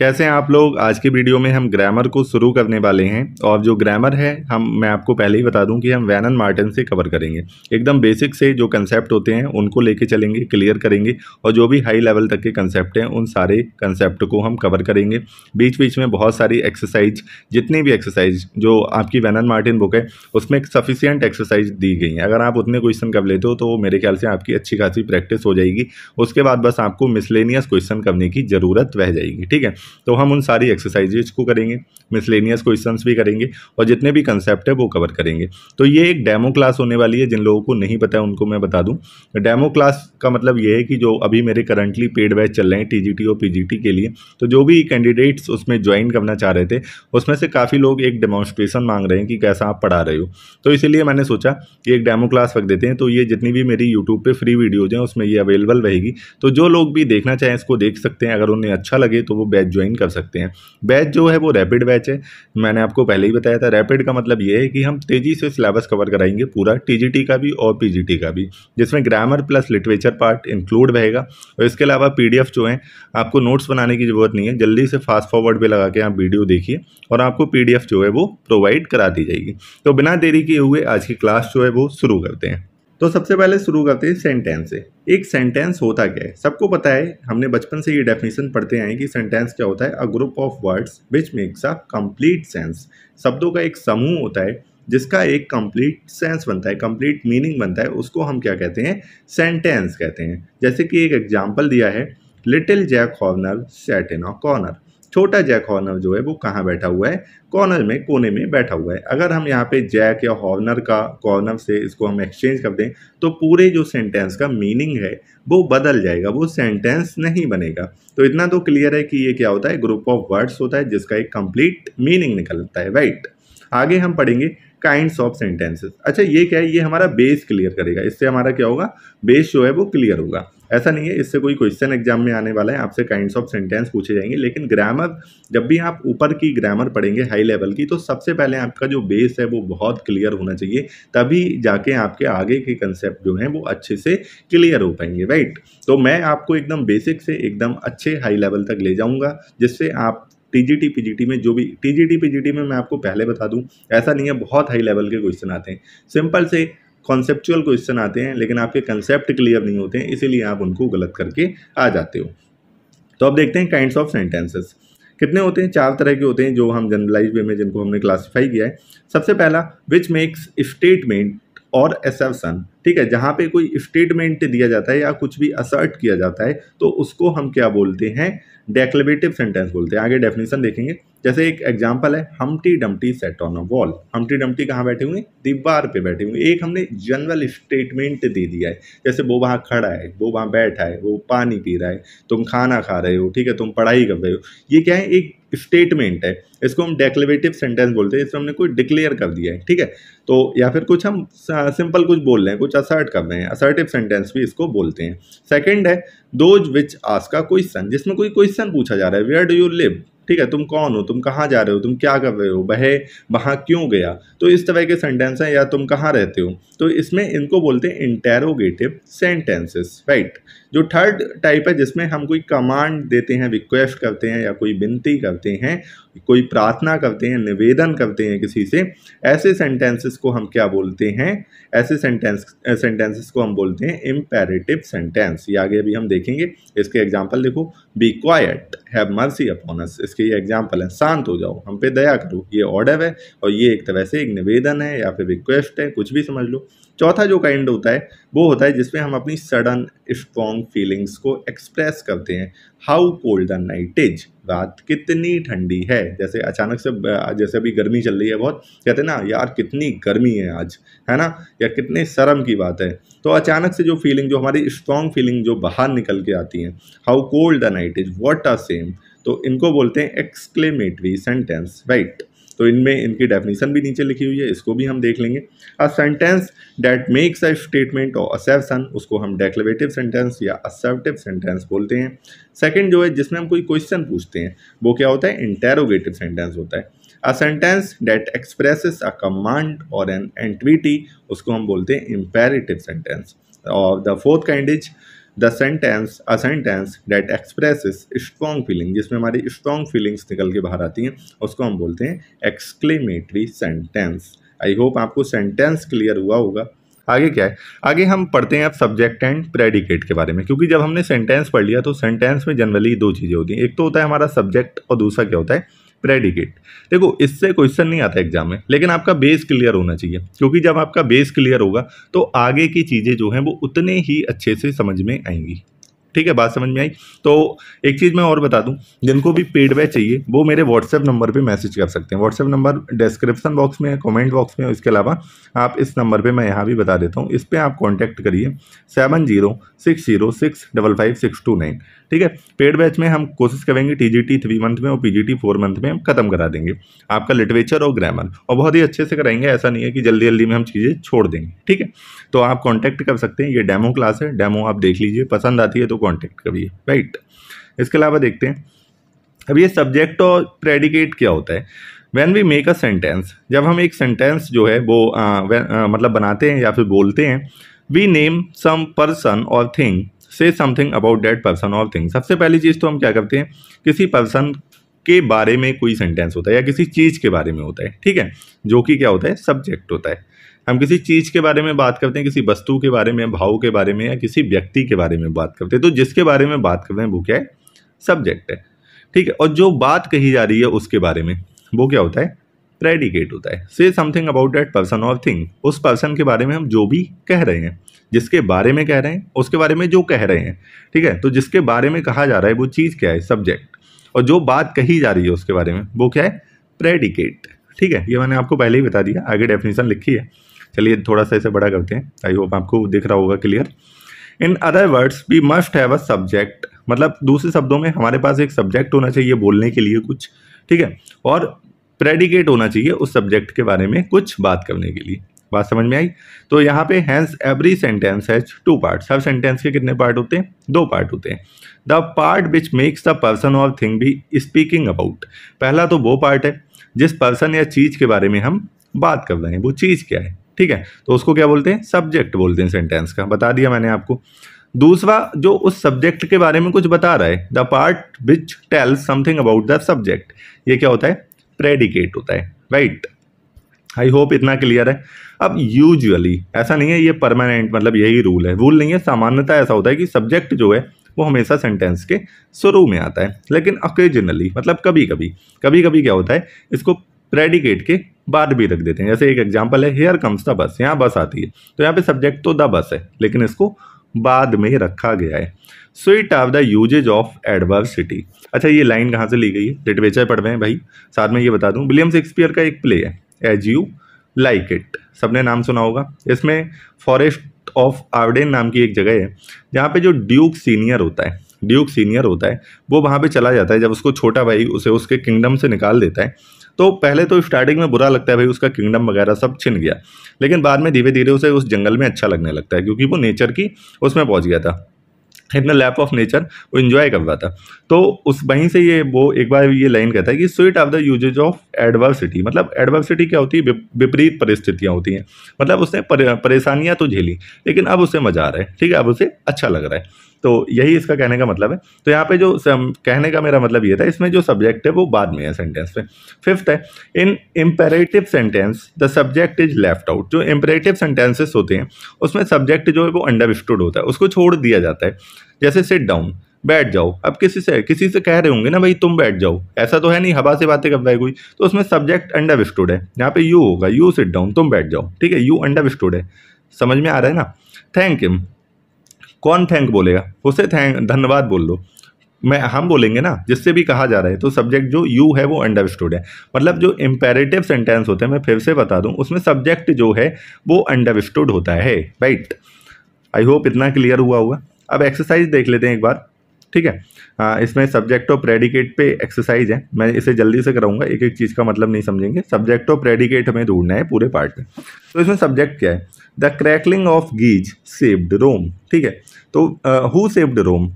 कैसे हैं आप लोग आज की वीडियो में हम ग्रामर को शुरू करने वाले हैं और जो ग्रामर है हम मैं आपको पहले ही बता दूं कि हम वैनन मार्टिन से कवर करेंगे एकदम बेसिक से जो कंसेप्ट होते हैं उनको लेके चलेंगे क्लियर करेंगे और जो भी हाई लेवल तक के कंसेप्ट हैं उन सारे कंसेप्ट को हम कवर करेंगे बीच बीच में बहुत सारी एक्सरसाइज जितनी भी एक्सरसाइज जो आपकी वैनन मार्टिन बुक है उसमें सफिशियंट एक्सरसाइज दी गई है अगर आप उतने क्वेश्चन कर लेते हो तो मेरे ख्याल से आपकी अच्छी खासी प्रैक्टिस हो जाएगी उसके बाद बस आपको मिसलेनियस क्वेश्चन करने की ज़रूरत रह जाएगी ठीक है तो हम उन सारी एक्सरसाइजेज को करेंगे मिसलेनियस क्वेश्चन भी करेंगे और जितने भी कंसेप्ट है वो कवर करेंगे तो ये एक डेमो क्लास होने वाली है जिन लोगों को नहीं पता है उनको मैं बता दूँ डेमो क्लास का मतलब ये है कि जो अभी मेरे करंटली पेड बैच चल रहे हैं टी और पी के लिए तो जो भी कैंडिडेट्स उसमें ज्वाइन करना चाह रहे थे उसमें से काफ़ी लोग एक डेमोन्स्ट्रेशन मांग रहे हैं कि कैसा आप पढ़ा रहे हो तो इसीलिए मैंने सोचा कि एक डेमो क्लास रख देते हैं तो ये जितनी भी मेरी यूट्यूब पे फ्री वीडियोज हैं उसमें ये अवेलेबल रहेगी तो जो लोग भी देखना चाहें इसको देख सकते हैं अगर उन्हें अच्छा लगे तो वो बैच ज्वाइन कर सकते हैं बैच जो है वो रैपिड बैच है मैंने आपको पहले ही बताया था रैपिड का मतलब ये है कि हम तेज़ी से सिलेबस कवर कराएंगे पूरा टी का भी और पी का भी जिसमें grammar plus literature part include रहेगा और इसके अलावा पी जो है आपको नोट्स बनाने की ज़रूरत नहीं है जल्दी से फास्ट फॉरवर्ड पर लगा के आप वीडियो देखिए और आपको पी जो है वो प्रोवाइड करा दी जाएगी तो बिना देरी किए हुए आज की क्लास जो है वो शुरू करते हैं तो सबसे पहले शुरू करते हैं सेंटेंस से एक सेंटेंस होता क्या है सबको पता है हमने बचपन से ये डेफिनेशन पढ़ते आए कि सेंटेंस क्या होता है a group of words which makes a complete sense शब्दों का एक समूह होता है जिसका एक कंप्लीट सेंस बनता है कंप्लीट मीनिंग बनता है उसको हम क्या कहते हैं सेंटेंस कहते हैं जैसे कि एक एग्जाम्पल दिया है little Jack Horner sat in a corner छोटा जैक हॉर्नर जो है वो कहाँ बैठा हुआ है कॉर्नर में कोने में बैठा हुआ है अगर हम यहाँ पे जैक या हॉर्नर का कॉर्नर से इसको हम एक्सचेंज कर दें तो पूरे जो सेंटेंस का मीनिंग है वो बदल जाएगा वो सेंटेंस नहीं बनेगा तो इतना तो क्लियर है कि ये क्या होता है ग्रुप ऑफ वर्ड्स होता है जिसका एक कंप्लीट मीनिंग निकलता है राइट आगे हम पढ़ेंगे काइंड्स ऑफ सेंटेंसेस अच्छा ये क्या है ये हमारा बेस क्लियर करेगा इससे हमारा क्या होगा बेस जो है वो क्लियर होगा ऐसा नहीं है इससे कोई क्वेश्चन एग्जाम में आने वाला है आपसे काइंड ऑफ सेंटेंस पूछे जाएंगे लेकिन ग्रामर जब भी आप ऊपर की ग्रामर पढ़ेंगे हाई लेवल की तो सबसे पहले आपका जो बेस है वो बहुत क्लियर होना चाहिए तभी जाके आपके आगे के कंसेप्ट जो हैं वो अच्छे से क्लियर हो पाएंगे राइट तो मैं आपको एकदम बेसिक से एकदम अच्छे हाई लेवल तक ले जाऊँगा जिससे आप टीजीटी पीजीटी में जो भी टीजीटी पीजीटी में मैं आपको पहले बता दूं ऐसा नहीं है बहुत हाई लेवल के क्वेश्चन आते हैं सिंपल से कॉन्सेप्चुअल क्वेश्चन आते हैं लेकिन आपके कंसेप्ट क्लियर नहीं होते हैं इसीलिए आप उनको गलत करके आ जाते हो तो अब देखते हैं काइंड्स ऑफ सेंटेंसेस कितने होते हैं चार तरह के होते हैं जो हम जनरलाइज वे में जिनको हमने क्लासीफाई किया है सबसे पहला विच मेक्स स्टेटमेंट और एसेप्सन ठीक है जहाँ पे कोई स्टेटमेंट दिया जाता है या कुछ भी असर्ट किया जाता है तो उसको हम क्या बोलते हैं डेक्लेबेटिव सेंटेंस बोलते हैं आगे डेफिनेशन देखेंगे जैसे एक एग्जाम्पल है Humpty Dumpty sat on a wall Humpty Dumpty कहाँ बैठे हुए दीवार पे बैठे हुए एक हमने जनरल स्टेटमेंट दे दिया है जैसे वो वहाँ खड़ा है वो वहाँ बैठा है वो पानी पी रहा है तुम खाना खा रहे हो ठीक है तुम पढ़ाई कर रहे हो ये क्या है एक स्टेटमेंट है इसको हम डेक्लेवेटिव सेंटेंस बोलते हैं इसमें हमने कोई डिक्लेयर कर दिया है ठीक है तो या फिर कुछ हम सिंपल कुछ बोल रहे हैं कुछ असर्ट कर रहे हैं असर्टिव सेंटेंस भी इसको बोलते हैं सेकेंड है दोज विच आस का क्वेश्चन जिसमें कोई क्वेश्चन पूछा जा रहा है वेयर डू यू लिव ठीक है तुम कौन हो तुम कहाँ जा रहे हो तुम क्या कर रहे हो वह वहाँ क्यों गया तो इस तरह के सेंटेंस हैं या तुम कहाँ रहते हो तो इसमें इनको बोलते हैं इंटेरोगेटिव सेंटेंसेस राइट जो थर्ड टाइप है जिसमें हम कोई कमांड देते हैं रिक्वेस्ट करते हैं या कोई विनती करते हैं कोई प्रार्थना करते हैं निवेदन करते हैं किसी से ऐसे सेंटेंसेस को हम क्या बोलते हैं ऐसे सेंटेंस सेंटेंसेस को हम बोलते हैं इम्पेरेटिव सेंटेंस ये आगे अभी हम देखेंगे इसके एग्जाम्पल देखो be quiet have mercy upon us इसके ये एग्जाम्पल हैं शांत हो जाओ हम पे दया करो ये ऑर्डर है और ये एक तरह से एक निवेदन है या फिर रिक्वेस्ट है कुछ भी समझ लो चौथा जो काइंड होता है वो होता है जिसमें हम अपनी सडन स्ट्रॉन्ग फीलिंग्स को एक्सप्रेस करते हैं how cold the night is रात कितनी ठंडी है जैसे अचानक से जैसे अभी गर्मी चल रही है बहुत कहते हैं ना यार कितनी गर्मी है आज है ना या कितने शर्म की बात है तो अचानक से जो फीलिंग जो हमारी स्ट्रॉन्ग फीलिंग जो बाहर निकल के आती है how cold the night is what are same तो इनको बोलते हैं एक्सक्लेमेटरी सेंटेंस राइट तो इनमें इनकी डेफिनेशन भी नीचे लिखी हुई है इसको भी हम देख लेंगे a sentence that makes a statement or assertion उसको हम डेक्लेवेटिव सेंटेंस या असेवटिव सेंटेंस बोलते हैं सेकेंड जो है जिसमें हम कोई क्वेश्चन पूछते हैं वो क्या होता है इंटेरोगेटिव सेंटेंस होता है a sentence that expresses a command or an entreaty उसको हम बोलते हैं imperative sentence or the fourth kind is the sentence a sentence that express strong feeling जिसमें हमारी स्ट्रॉन्ग फीलिंग्स निकल के बाहर आती हैं उसको हम बोलते हैं एक्सक्लेमेटरी सेंटेंस आई होप आपको सेंटेंस क्लियर हुआ होगा आगे क्या है आगे हम पढ़ते हैं अब सब्जेक्ट एंड प्रेडिकेट के बारे में क्योंकि जब हमने सेंटेंस पढ़ लिया तो सेंटेंस में जनरली दो चीज़ें होती हैं एक तो होता है हमारा सब्जेक्ट और दूसरा क्या होता है प्रेडिकेट देखो इससे क्वेश्चन नहीं आता एग्जाम में लेकिन आपका बेस क्लियर होना चाहिए क्योंकि जब आपका बेस क्लियर होगा तो आगे की चीज़ें जो हैं वो उतने ही अच्छे से समझ में आएंगी ठीक है बात समझ में आई तो एक चीज़ मैं और बता दूं जिनको भी पेड बैच चाहिए वो मेरे व्हाट्सएप नंबर पे मैसेज कर सकते हैं व्हाट्सएप नंबर डिस्क्रिप्शन बॉक्स में है कमेंट बॉक्स में है इसके अलावा आप इस नंबर पे मैं यहाँ भी बता देता हूँ इस पर आप कॉन्टैक्ट करिए seven zero six zero six double five six two nine ठीक है पेड बैच में हम कोशिश करेंगे T G T three month में और P G T four month में हम खत्म करा देंगे आपका लिटरेचर और ग्रामर और बहुत ही अच्छे से कराएंगे ऐसा नहीं है कि जल्दी जल्दी में हम चीज़ें छोड़ देंगे ठीक है तो आप कॉन्टैक्ट कर सकते हैं ये डेमो क्लास है डेमो आप देख लीजिए पसंद आती है तो कॉन्टैक्ट करिए राइट इसके अलावा देखते हैं अब ये सब्जेक्ट और प्रेडिकेट क्या होता है when we make a sentence जब हम एक सेंटेंस जो है वो आ, आ, मतलब बनाते हैं या फिर बोलते हैं we name some person or thing say something about that person or thing सबसे पहली चीज़ तो हम क्या करते हैं किसी पर्सन के बारे में कोई सेंटेंस होता है या किसी चीज़ के बारे में होता है ठीक है जो कि क्या होता है सब्जेक्ट होता है हम किसी चीज़ के बारे में बात करते हैं किसी वस्तु के बारे में भाव के बारे में या किसी व्यक्ति के बारे में बात करते हैं तो जिसके बारे में बात कर रहे हैं वो क्या है सब्जेक्ट है ठीक है और जो बात कही जा रही है उसके बारे में वो क्या होता है प्रेडिकेट होता है say something about that person or thing उस पर्सन के बारे में हम जो भी कह रहे हैं जिसके बारे में कह रहे हैं उसके बारे में जो कह रहे हैं ठीक है तो जिसके बारे में कहा जा रहा है वो चीज़ क्या है सब्जेक्ट और जो बात कही जा रही है उसके बारे में वो क्या है प्रेडिकेट ठीक है ये मैंने आपको पहले ही बता दिया आगे डेफिनेशन लिखी है चलिए थोड़ा सा इसे बड़ा करते हैं आई होप आपको दिख रहा होगा clear in other words we must have a subject मतलब दूसरे शब्दों में हमारे पास एक सब्जेक्ट होना चाहिए बोलने के लिए कुछ ठीक है और प्रेडिकेट होना चाहिए उस सब्जेक्ट के बारे में कुछ बात करने के लिए बात समझ में आई तो यहाँ पे hence every sentence has two part हर सेंटेंस के कितने पार्ट होते हैं दो पार्ट होते हैं the part which makes the person or thing we speaking about पहला तो वो पार्ट है जिस पर्सन या चीज़ के बारे में हम बात कर रहे हैं वो चीज़ क्या है ठीक है तो उसको क्या बोलते हैं सब्जेक्ट बोलते हैं सेंटेंस का बता दिया मैंने आपको दूसरा जो उस सब्जेक्ट के बारे में कुछ बता रहा है the part which tells something about the subject ये क्या होता है प्रेडिकेट होता है राइट आई होप इतना क्लियर है अब यूजुअली ऐसा नहीं है ये परमानेंट मतलब यही रूल है रूल नहीं है सामान्यता ऐसा होता है कि सब्जेक्ट जो है वो हमेशा सेंटेंस के शुरू में आता है लेकिन ओकेजनली मतलब कभी कभी कभी कभी क्या होता है इसको प्रेडिकेट के बाद भी रख देते हैं जैसे एक एग्जाम्पल है हेयर कम्स द बस यहाँ बस आती है तो यहाँ पे सब्जेक्ट तो द बस है लेकिन इसको बाद में रखा गया है sweet of the uses of adversity अच्छा ये लाइन कहाँ से ली गई है लिटरेचर पढ़ रहे हैं भाई साथ में ये बता दूँ विलियम शेक्सपियर का एक प्ले है एज यू लाइक इट सबने नाम सुना होगा इसमें फॉरेस्ट ऑफ आवडेन नाम की एक जगह है जहाँ पे जो ड्यूक सीनियर होता है ड्यूक सीनियर होता है वो वहाँ पे चला जाता है जब उसको छोटा भाई उसे उसके किंगडम से निकाल देता है तो पहले तो स्टार्टिंग में बुरा लगता है भाई उसका किंगडम वगैरह सब छिन गया लेकिन बाद में धीरे धीरे उसे उस जंगल में अच्छा लगने लगता है क्योंकि वो नेचर की उसमें पहुँच गया था in the lap of nature वो इन्जॉय कर रहा था तो उस वहीं से ये वो एक बार ये लाइन कहता है कि sweet of the uses of adversity मतलब एडवर्सिटी क्या होती है विपरीत परिस्थितियाँ होती हैं मतलब उसने परेशानियाँ तो झेली लेकिन अब उसे मज़ा आ रहा है ठीक है अब उसे अच्छा लग रहा है तो यही इसका कहने का मतलब है तो यहाँ पे जो कहने का मेरा मतलब ये था इसमें जो सब्जेक्ट है वो बाद में है सेंटेंस में फिफ्थ है in imperative sentence the subject is left out जो इम्पेरेटिव सेंटेंसेस होते हैं उसमें सब्जेक्ट जो है वो अंडरस्टूड होता है उसको छोड़ दिया जाता है जैसे सिट डाउन बैठ जाओ अब किसी से किसी से कह रहे होंगे ना भाई तुम बैठ जाओ ऐसा तो है नहीं हवा से बातें कर रहा है कोई तो उसमें सब्जेक्ट अंडरस्टूड है यहाँ पे यू होगा यू सिट डाउन तुम बैठ जाओ ठीक है यू अंडरस्टूड है समझ में आ रहा है ना थैंक यू कौन थैंक बोलेगा उसे थैंक धन्यवाद बोल लो मैं हम बोलेंगे ना जिससे भी कहा जा रहा है तो सब्जेक्ट जो यू है वो अंडरस्टूड है मतलब जो इम्पेरेटिव सेंटेंस होते हैं मैं फिर से बता दूं उसमें सब्जेक्ट जो है वो अंडरस्टूड होता है राइट आई होप इतना क्लियर हुआ हुआ अब एक्सरसाइज देख लेते हैं एक बार ठीक है आ, इसमें सब्जेक्ट और प्रेडिकेट पे एक्सरसाइज है मैं इसे जल्दी से कराऊंगा एक एक चीज़ का मतलब नहीं समझेंगे सब्जेक्ट और प्रेडिकेट हमें ढूंढना है पूरे पार्ट में तो इसमें सब्जेक्ट क्या है the crackling of geese saved Rome ठीक है तो हु सेव्ड रोम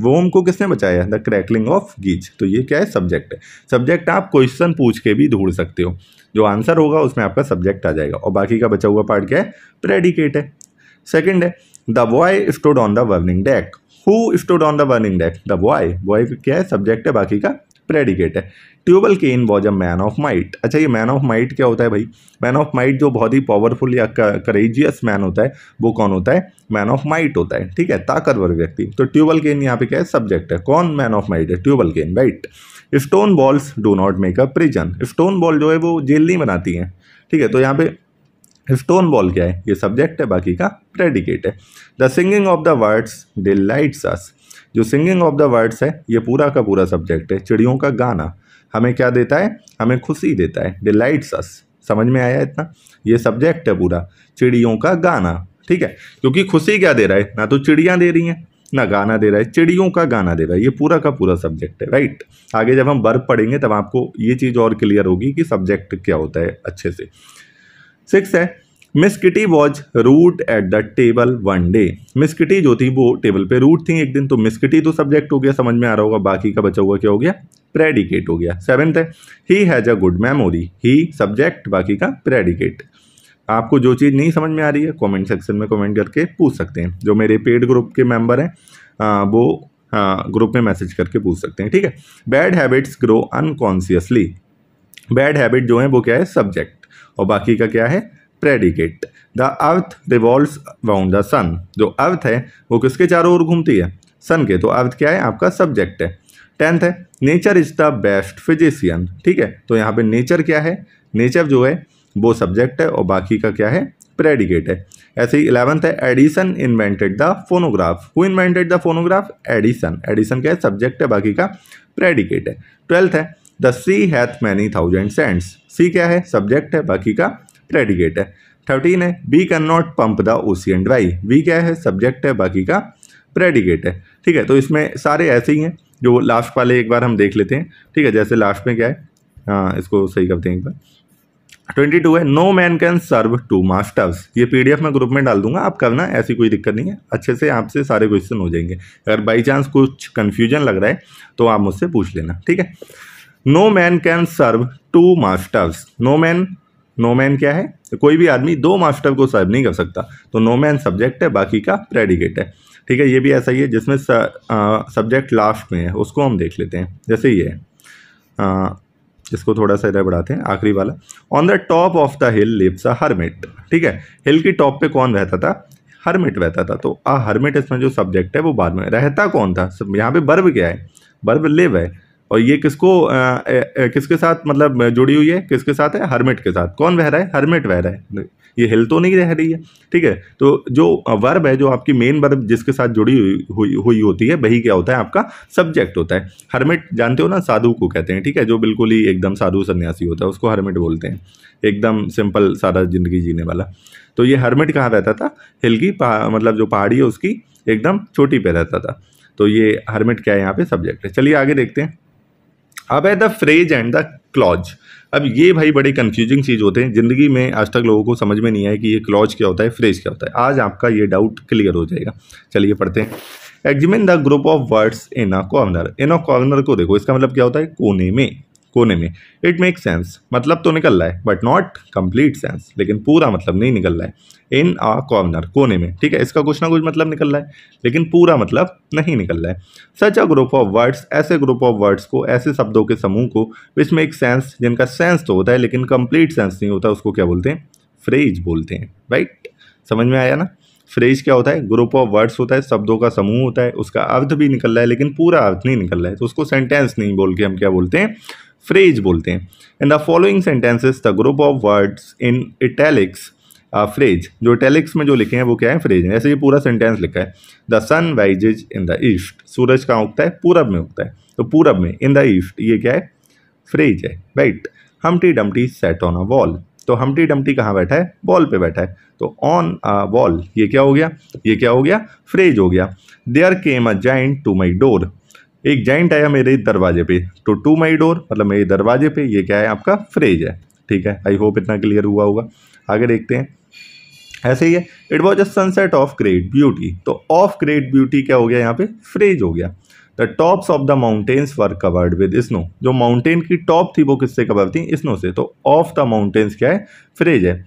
वोम को किसने बचाया द क्रैकलिंग ऑफ गीज तो ये क्या है सब्जेक्ट है सब्जेक्ट आप क्वेश्चन पूछ के भी ढूंढ सकते हो जो आंसर होगा उसमें आपका सब्जेक्ट आ जाएगा और बाकी का बचा हुआ पार्ट क्या है प्रेडिकेट है सेकेंड है the boy stood on the burning deck who stood on the burning desk the boy boy क्या है सब्जेक्ट है बाकी का प्रेडिकेट है Tubal Cain was a man of might अच्छा ये मैन ऑफ माइट क्या होता है भाई मैन ऑफ माइट जो बहुत ही पावरफुल या करेजियस मैन होता है वो कौन होता है मैन ऑफ माइट होता है ठीक है ताकतवर व्यक्ति तो ट्यूबल केन यहाँ पे क्या है सब्जेक्ट है कौन मैन ऑफ माइट है Tubal Cain right stone walls do not make a prison stone wall जो है वो जेल नहीं बनाती हैं ठीक है तो यहाँ पे स्टोन बॉल क्या है ये सब्जेक्ट है बाकी का प्रेडिकेट है the singing of the birds delights us जो सिंगिंग ऑफ द वर्ड्स है ये पूरा का पूरा सब्जेक्ट है चिड़ियों का गाना हमें क्या देता है हमें खुशी देता है डिलाइट्स अस समझ में आया इतना ये सब्जेक्ट है पूरा चिड़ियों का गाना ठीक है क्योंकि खुशी क्या दे रहा है ना तो चिड़ियाँ दे रही हैं ना गाना दे रहा है चिड़ियों का गाना दे रहा है ये पूरा का पूरा सब्जेक्ट है राइट आगे जब हम बर्फ़ पढ़ेंगे तब आपको ये चीज़ और क्लियर होगी कि सब्जेक्ट क्या होता है अच्छे से सिक्स है Miss Kitty was rude at the table one day Miss Kitty जो थी वो टेबल पे रूट थी एक दिन तो मिस किटी तो सब्जेक्ट हो गया समझ में आ रहा होगा बाकी का बचा हुआ क्या हो गया प्रेडिकेट हो गया सेवन्थ है he has a good memory he subject बाकी का प्रेडिकेट आपको जो चीज़ नहीं समझ में आ रही है कमेंट सेक्शन में कमेंट करके पूछ सकते हैं जो मेरे पेड ग्रुप के मेंबर हैं वो ग्रुप में मैसेज करके पूछ सकते हैं ठीक है bad habits grow unconsciously bad habit जो है वो क्या है सब्जेक्ट और बाकी का क्या है predicate the earth revolve round the sun जो अर्थ है वो किसके चारों ओर घूमती है सन के तो अर्थ क्या है आपका सब्जेक्ट है टेंथ है nature is the best physician ठीक है तो यहाँ पे नेचर क्या है नेचर जो है वो सब्जेक्ट है और बाकी का क्या है प्रेडिकेट है ऐसे ही इलेवंथ है Edison invented the phonograph who invented the phonograph Edison Edison क्या है सब्जेक्ट है बाकी का प्रेडिकेट है ट्वेल्थ है the sea hath many thousand sands sea क्या है सब्जेक्ट है बाकी का प्रेडिकेट है थर्टीन है we can not pump the ocean dry we क्या है सब्जेक्ट है बाकी का प्रेडिकेट है ठीक है तो इसमें सारे ऐसे ही हैं जो लास्ट वाले एक बार हम देख लेते हैं ठीक है जैसे लास्ट में क्या है हाँ इसको सही करते हैं एक बार ट्वेंटी टू है no man can serve two masters ये पीडीएफ मैं ग्रुप में डाल दूंगा आप करना ऐसी कोई दिक्कत नहीं है अच्छे से आपसे सारे क्वेश्चन हो जाएंगे अगर बाई चांस कुछ कन्फ्यूजन लग रहा है तो आप मुझसे पूछ लेना ठीक है no man can serve two masters no man no man क्या है तो कोई भी आदमी दो मास्टर को सर्व नहीं कर सकता तो नो मैन सब्जेक्ट है बाकी का प्रेडिकेट है ठीक है ये भी ऐसा ही है जिसमें सब्जेक्ट लास्ट में है उसको हम देख लेते हैं जैसे ये है आ, इसको थोड़ा सा इधर बढ़ाते हैं आखिरी वाला on the top of the hill lives a hermit ठीक है हिल की टॉप पे कौन रहता था हरमिट रहता था तो आ हरमिट इसमें जो सब्जेक्ट है वो बाद में रहता कौन था यहाँ पे बर्ब क्या है बर्ब लिव है और ये किसको किसके साथ मतलब जुड़ी हुई है किसके साथ है हरमिट के साथ कौन बह रहा है हरमेट बह रहा है ये हिल तो नहीं रह रही है ठीक है तो जो वर्ब है जो आपकी मेन वर्ब जिसके साथ जुड़ी हुई हुई, हुई होती है वही क्या होता है आपका सब्जेक्ट होता है हरमेट जानते हो ना साधु को कहते हैं ठीक है जो बिल्कुल ही एकदम साधु सन्यासी होता है उसको हरमेट बोलते हैं एकदम सिंपल सादा जिंदगी जीने वाला तो ये हरमिट कहाँ रहता था हिल की मतलब जो पहाड़ी है उसकी एकदम छोटी पे रहता था तो ये हरमेट क्या है यहाँ पे सब्जेक्ट है चलिए आगे देखते हैं अब है the phrase and the clause अब ये भाई बड़े कन्फ्यूजिंग चीज़ होते हैं ज़िंदगी में आज तक लोगों को समझ में नहीं आया कि ये क्लॉज क्या होता है फ्रेज क्या होता है आज आपका ये डाउट क्लियर हो जाएगा चलिए पढ़ते हैं examine the group of words in a corner in a corner को देखो इसका मतलब क्या होता है कोने में कोने में इट मेक सेंस मतलब तो निकल रहा है बट नॉट कंप्लीट सेंस लेकिन पूरा मतलब नहीं निकल रहा है इन अ कॉर्नर कोने में ठीक है इसका कुछ ना कुछ मतलब निकल रहा है लेकिन पूरा मतलब नहीं निकल रहा है such a group of words ऐसे ग्रुप ऑफ वर्ड्स को ऐसे शब्दों के समूह को विच मेक सेंस जिनका सेंस तो होता है लेकिन कंप्लीट सेंस नहीं होता उसको क्या बोलते हैं फ्रेज बोलते हैं राइट समझ में आया ना फ्रेज क्या होता है ग्रुप ऑफ वर्ड्स होता है शब्दों का समूह होता है उसका अर्थ भी निकल रहा है लेकिन पूरा अर्थ नहीं निकल रहा है तो उसको सेंटेंस नहीं बोल के हम क्या बोलते हैं फ्रेज बोलते हैं in the following sentences the group of words in italics phrase जो इटैलिक्स में जो लिखे हैं वो क्या है फ्रेज है ऐसे ये पूरा सेंटेंस लिखा है the sun rises in the east सूरज कहाँ उगता है पूरब में उगता है तो पूरब में इन द ईस्ट ये क्या है फ्रेज है right Humpty Dumpty sat on a wall तो हमटी डमटी कहाँ बैठा है वॉल पे बैठा है तो ऑन अ वॉल ये क्या हो गया ये क्या हो गया फ्रेज हो गया there came a giant to my door एक जॉइंट आया मेरे दरवाजे पे तो टू माई डोर मतलब मेरे दरवाजे पे ये क्या है आपका फ्रेज है ठीक है आई होप इतना क्लियर हुआ होगा आगे देखते हैं ऐसे ही है it was a sunset of great beauty तो ऑफ ग्रेट ब्यूटी क्या हो गया यहाँ पे फ्रेज हो गया the tops of the mountains were covered with snow जो माउंटेन की टॉप थी वो किससे कवर थी स्नो से तो ऑफ द माउंटेन्स क्या है फ्रेज है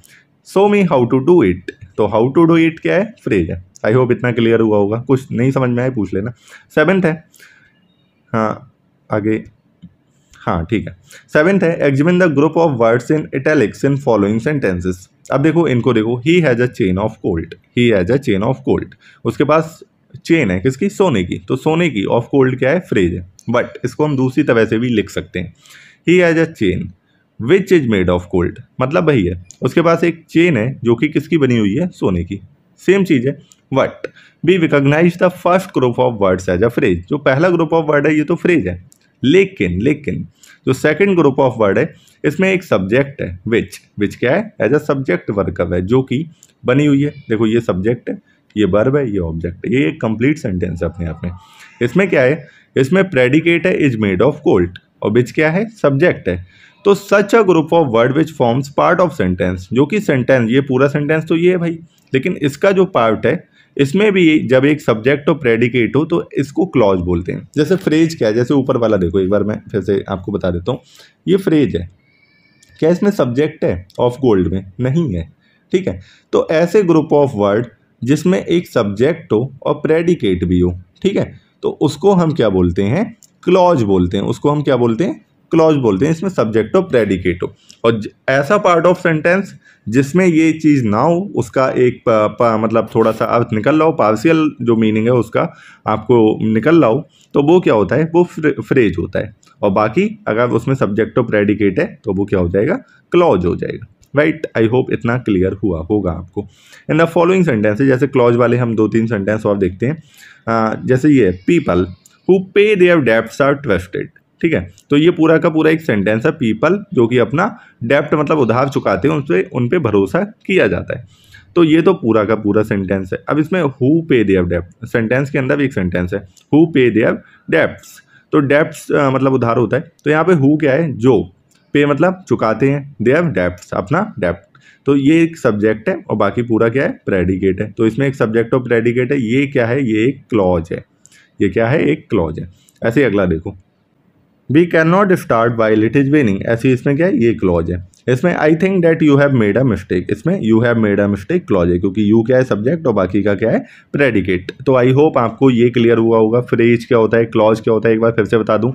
show me how to do it तो हाउ टू डू इट क्या है फ्रेज है आई होप इतना क्लियर हुआ होगा कुछ नहीं समझ में आए पूछ लेना सेवन्थ है हाँ आगे हाँ ठीक है सेवेंथ है examine the group of words in italics in following sentences अब देखो इनको देखो he has a chain of gold he has a chain of gold उसके पास चेन है किसकी सोने की तो सोने की ऑफ कोल्ड क्या है फ्रेज है बट इसको हम दूसरी तरह से भी लिख सकते हैं he has a chain which is made of gold मतलब वही है उसके पास एक चेन है जो कि किसकी बनी हुई है सोने की सेम चीज़ है what we recognise the first group of words as a phrase जो पहला ग्रुप ऑफ वर्ड है ये तो फ्रेज है लेकिन लेकिन जो सेकेंड ग्रुप ऑफ वर्ड है इसमें एक सब्जेक्ट है विच विच क्या है एज अ सब्जेक्ट वर्कअप है जो कि बनी हुई है देखो ये सब्जेक्ट है ये वर्ब है ये ऑब्जेक्ट है ये एक कंप्लीट सेंटेंस है अपने आप में इसमें क्या है इसमें प्रेडिकेट है इज मेड ऑफ कोल्ट और विच क्या है सब्जेक्ट है तो such a group of word which forms part of sentence जो कि सेंटेंस ये पूरा सेंटेंस तो ये है भाई लेकिन इसका जो पार्ट है इसमें भी जब एक सब्जेक्ट और प्रेडिकेट हो तो इसको क्लॉज बोलते हैं जैसे फ्रेज क्या है जैसे ऊपर वाला देखो एक बार मैं फिर से आपको बता देता हूँ ये फ्रेज है क्या इसमें सब्जेक्ट है ऑफ गोल्ड में नहीं है ठीक है तो ऐसे ग्रुप ऑफ वर्ड जिसमें एक सब्जेक्ट हो और प्रेडिकेट भी हो ठीक है तो उसको हम क्या बोलते हैं क्लॉज बोलते हैं उसको हम क्या बोलते हैं क्लॉज बोलते हैं इसमें सब्जेक्ट हो प्रेडिकेट हो और ऐसा पार्ट ऑफ सेंटेंस जिसमें ये चीज़ ना हो उसका एक पा, पा, मतलब थोड़ा सा अर्थ निकल लाओ पार्शियल जो मीनिंग है उसका आपको निकल लाओ तो वो क्या होता है वो फ्रेज होता है और बाकी अगर उसमें सब्जेक्ट ऑफ प्रेडिकेट है तो वो क्या हो जाएगा क्लॉज हो जाएगा राइट आई होप इतना क्लियर हुआ होगा आपको इन द फॉलोइंग सेंटेंसेज जैसे क्लॉज वाले हम दो तीन सेंटेंस और देखते हैं आ, जैसे ये people who pay their debts are trusted ठीक है तो ये पूरा का पूरा एक सेंटेंस है पीपल जो कि अपना डेप्ट मतलब उधार चुकाते हैं उन पर उन पर भरोसा किया जाता है तो ये तो पूरा का पूरा सेंटेंस है अब इसमें हु पे देव डेप्ट सेंटेंस के अंदर भी एक सेंटेंस है हु पे देव डेप्ट तो डेप्ट मतलब उधार होता है तो यहाँ पे हु क्या है जो पे मतलब चुकाते हैं देव डेप्ट अपना डेप्ट तो ये एक सब्जेक्ट है और बाकी पूरा क्या है प्रेडिकेट है तो इसमें एक सब्जेक्ट और प्रेडिकेट है ये क्या है ये एक क्लॉज है ये क्या है एक क्लॉज है ऐसे ही अगला देखो we can not start while it is raining ऐसी इसमें क्या है ये क्लॉज है इसमें I think that you have made a mistake इसमें you have made a mistake clause है क्योंकि यू क्या है सब्जेक्ट और बाकी का क्या है प्रेडिकेट तो आई होप आपको ये क्लियर हुआ होगा फ्रेज क्या होता है क्लॉज क्या होता है एक बार फिर से बता दूँ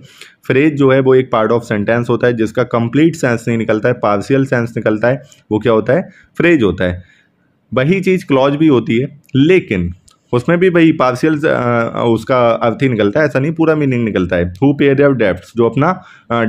फ्रेज जो है वो एक पार्ट ऑफ सेंटेंस होता है जिसका कंप्लीट सेंस नहीं निकलता है पार्सियल सेंस निकलता है वो क्या होता है फ्रेज होता है वही चीज़ क्लॉज भी होती है लेकिन उसमें भी भाई पार्शियल उसका अर्थ ही निकलता है ऐसा नहीं पूरा मीनिंग निकलता है हु पे देव डेप्ट जो अपना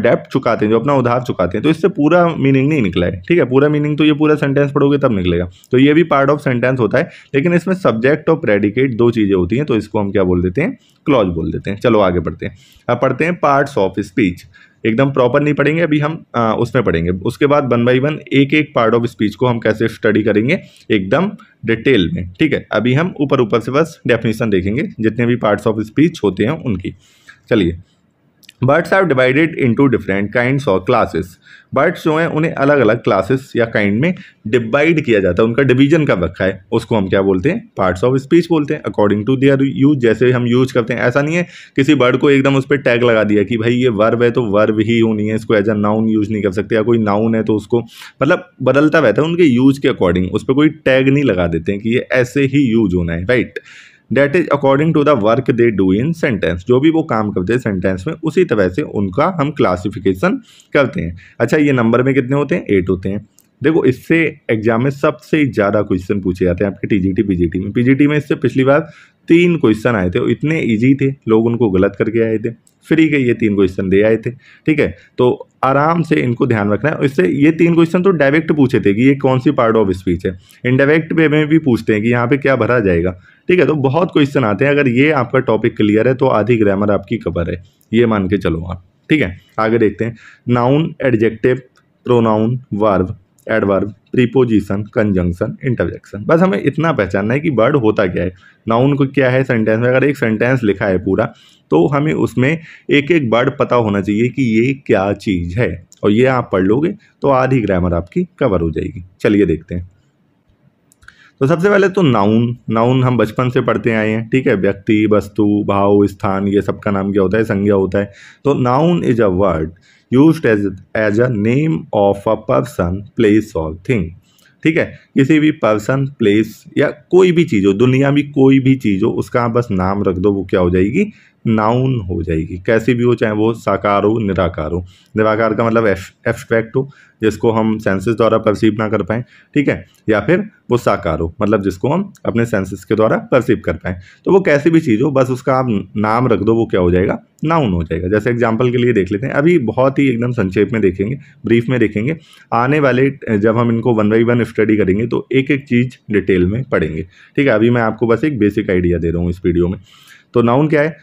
डेप्ट चुकाते हैं जो अपना उधार चुकाते हैं तो इससे पूरा मीनिंग नहीं निकला है ठीक है पूरा मीनिंग तो ये पूरा सेंटेंस पढ़ोगे तब निकलेगा तो ये भी पार्ट ऑफ सेंटेंस होता है लेकिन इसमें सब्जेक्ट और प्रेडिकेट दो चीज़ें होती हैं तो इसको हम क्या बोल देते हैं क्लॉज बोल देते हैं चलो आगे बढ़ते हैं अब पढ़ते हैं पार्ट्स ऑफ स्पीच एकदम प्रॉपर नहीं पढ़ेंगे अभी हम आ, उसमें पढ़ेंगे उसके बाद वन बाई वन एक एक पार्ट ऑफ स्पीच को हम कैसे स्टडी करेंगे एकदम डिटेल में ठीक है अभी हम ऊपर ऊपर से बस डेफिनेशन देखेंगे जितने भी पार्ट्स ऑफ स्पीच होते हैं उनकी चलिए birds are divided to different kind or classes birds जो हैं उन्हें अलग अलग क्लासेस या काइंड में डिवाइड किया जाता है उनका डिवीजन का रखा है उसको हम क्या बोलते हैं पार्ट्स ऑफ स्पीच बोलते हैं अकॉर्डिंग टू दियर यूज जैसे हम यूज करते हैं ऐसा नहीं है किसी बर्ड को एकदम उस पर टैग लगा दिया कि भाई ये वर्व है तो वर्व ही होनी है इसको एज अ नाउन यूज नहीं कर सकते या कोई नाउन है तो उसको मतलब बदलता रहता है उनके यूज के अकॉर्डिंग उस पर कोई टैग नहीं लगा देते हैं कि ये ऐसे ही यूज होना है right right? That is according to the work they do in sentence जो भी वो काम करते हैं सेंटेंस में उसी तरह से उनका हम क्लासिफिकेशन करते हैं अच्छा ये नंबर में कितने होते हैं एट होते हैं देखो इससे एग्जाम में सबसे ज़्यादा क्वेश्चन पूछे जाते हैं आपके टीजीटी पीजीटी में पीजीटी में इससे पिछली बार तीन क्वेश्चन आए थे वो इतने इजी थे लोग उनको गलत करके आए थे फ्री के ये तीन क्वेश्चन दे आए थे ठीक है तो आराम से इनको ध्यान रखना है इससे ये तीन क्वेश्चन तो डायरेक्ट पूछे थे कि ये कौन सी पार्ट ऑफ स्पीच है इनडायरेक्ट वे में भी पूछते हैं कि यहाँ पे क्या भरा जाएगा ठीक है तो बहुत क्वेश्चन आते हैं अगर ये आपका टॉपिक क्लियर है तो आधी ग्रामर आपकी कवर है ये मान के चलो आप ठीक है आगे देखते हैं noun adjective pronoun verb adverb preposition conjunction interjection बस हमें इतना पहचानना है कि वर्ड होता क्या है नाउन को क्या है सेंटेंस में अगर एक सेंटेंस लिखा है पूरा तो हमें उसमें एक एक वर्ड पता होना चाहिए कि ये क्या चीज़ है और ये आप पढ़ लोगे तो आधी ग्रामर आपकी कवर हो जाएगी चलिए देखते हैं तो सबसे पहले तो नाउन नाउन हम बचपन से पढ़ते आए हैं ठीक है व्यक्ति वस्तु भाव स्थान ये सब का नाम क्या होता है संज्ञा होता है तो noun is a word use as as a name of a person place or thing ठीक है किसी भी पर्सन प्लेस या कोई भी चीज़ हो दुनिया में कोई भी चीज़ हो उसका आप बस नाम रख दो वो क्या हो जाएगी नाउन हो जाएगी कैसी भी हो चाहे वो साकार हो निराकार हो निराकार का मतलब एब्स्ट्रैक्ट हो जिसको हम सेंसेस द्वारा परसीव ना कर पाएँ ठीक है या फिर वो साकार हो मतलब जिसको हम अपने सेंसेस के द्वारा परसीव कर पाएँ तो वो कैसी भी चीज़ हो बस उसका आप नाम रख दो वो क्या हो जाएगा नाउन हो जाएगा जैसे एग्जाम्पल के लिए देख लेते हैं अभी बहुत ही एकदम संक्षेप में देखेंगे ब्रीफ में देखेंगे आने वाले जब हम इनको वन बाई वन स्टडी करेंगे तो एक एक चीज़ डिटेल में पढ़ेंगे ठीक है अभी मैं आपको बस एक बेसिक आइडिया दे रहा हूँ इस वीडियो में तो नाउन क्या है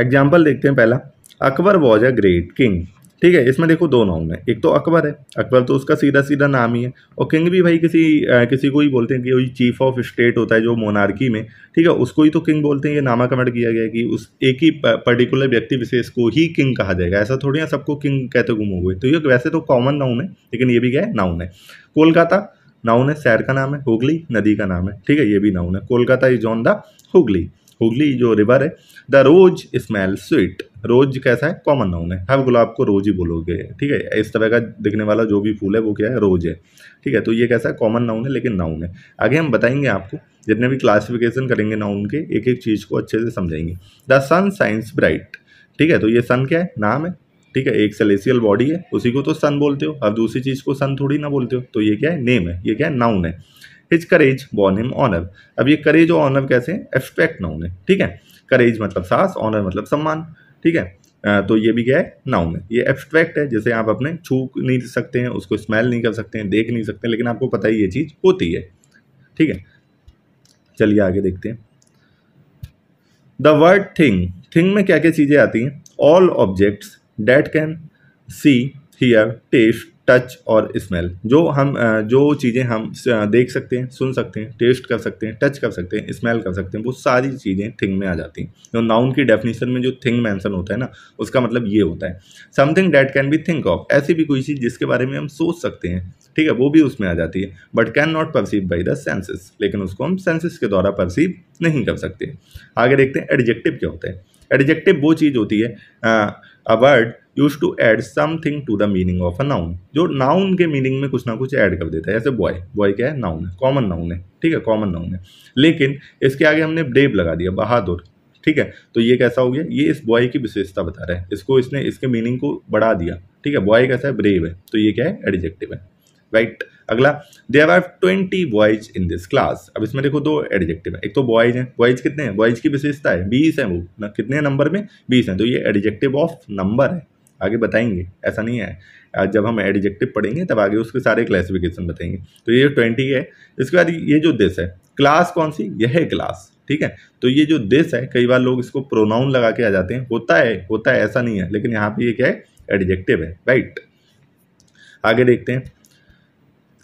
एग्जाम्पल देखते हैं पहला Akbar was a great king ठीक है इसमें देखो दो नाउन है एक तो अकबर है अकबर तो उसका सीधा सीधा नाम ही है और किंग भी भाई किसी आ, किसी को ही बोलते हैं कि वही चीफ ऑफ स्टेट होता है जो मोनार्की में ठीक है उसको ही तो किंग बोलते हैं ये नामा कमेंट किया गया कि उस एक ही पर्टिकुलर व्यक्ति विशेष को ही किंग कहा जाएगा ऐसा थोड़ी ना सबको किंग कहते गुम हो तो ये वैसे तो कॉमन नाउन है लेकिन ये भी क्या है नाउन है कोलकाता नाउन है शहर का नाम है हुगली नदी का नाम है ठीक है ये भी नाउन है Kolkata is on the Hooghly Hooghly जो रिवर है the rose smell sweet rose कैसा है कॉमन नाउन है हर गुलाब को रोज ही बोलोगे ठीक है इस तरह का दिखने वाला जो भी फूल है वो क्या है रोज है ठीक है तो ये कैसा है कॉमन नाउन है लेकिन नाउन है आगे हम बताएंगे आपको जितने भी क्लासिफिकेशन करेंगे नाउन के एक एक चीज़ को अच्छे से समझाएंगे द सन साइंस ब्राइट ठीक है तो ये सन क्या है नाम है ठीक है एक सेलेसियल बॉडी है उसी को तो सन बोलते हो अब दूसरी चीज़ को सन थोड़ी ना बोलते हो तो ये क्या है नेम है ये क्या है नाउन है हिज करेज बॉर्न हिम ऑनर अब ये करेज और ऑनर कैसे एब्स्ट्रैक्ट नाउन है ठीक है करेज मतलब सास ऑनर मतलब सम्मान ठीक है तो ये भी क्या है नाउन है ये एब्स्ट्रैक्ट है जैसे आप अपने छू नहीं सकते हैं उसको स्मेल नहीं कर सकते हैं देख नहीं सकते लेकिन आपको पता ही ये चीज़ होती है ठीक है चलिए आगे देखते हैं द वर्ड थिंग थिंग में क्या क्या चीज़ें आती हैं all objects that can see hear taste touch or smell जो हम जो चीज़ें हम देख सकते हैं सुन सकते हैं टेस्ट कर सकते हैं टच कर सकते हैं स्मेल कर सकते हैं वो सारी चीज़ें थिंग में आ जाती हैं जो नाउन की डेफिनेशन में जो थिंग मेंशन होता है ना उसका मतलब ये होता है something that can be think of ऐसी भी कोई चीज़ जिसके बारे में हम सोच सकते हैं ठीक है वो भी उसमें आ जाती है but can not perceive by the senses लेकिन उसको हम सेंसेस के द्वारा परसीव नहीं कर सकते आगे देखते हैं एडजेक्टिव क्या होता है एडजेक्टिव वो चीज़ होती है a word use to add something to the meaning of a noun जो नाउन के मीनिंग में कुछ ना कुछ ऐड कर देता है जैसे बॉय बॉय क्या है नाउन है कॉमन नाउन है ठीक है कॉमन नाउन है लेकिन इसके आगे हमने ब्रेब लगा दिया बहादुर ठीक है तो ये कैसा हो गया ये इस बॉय की विशेषता बता रहा है इसको इसने इसके मीनिंग को बढ़ा दिया ठीक है बॉय कैसा है ब्रेव है तो ये क्या है एडजेक्टिव है राइट अगला they are twenty boys in this class अब इसमें देखो दो एडजेक्टिव है एक तो बॉयज हैं बॉयज कितने हैं बॉयज की विशेषता है बीस हैं वो ना कितने नंबर में बीस हैं तो ये एडजेक्टिव ऑफ नंबर है आगे बताएंगे ऐसा नहीं है आज जब हम एडजेक्टिव पढ़ेंगे तब आगे उसके सारे क्लासिफिकेशन बताएंगे तो ये ट्वेंटी है इसके बाद ये जो देश है क्लास कौन सी यह है क्लास ठीक है तो ये जो देश है कई बार लोग इसको प्रोनाउन लगा के आ जाते हैं होता है होता है ऐसा नहीं है लेकिन यहाँ पे ये क्या है एडजेक्टिव है राइट आगे देखते हैं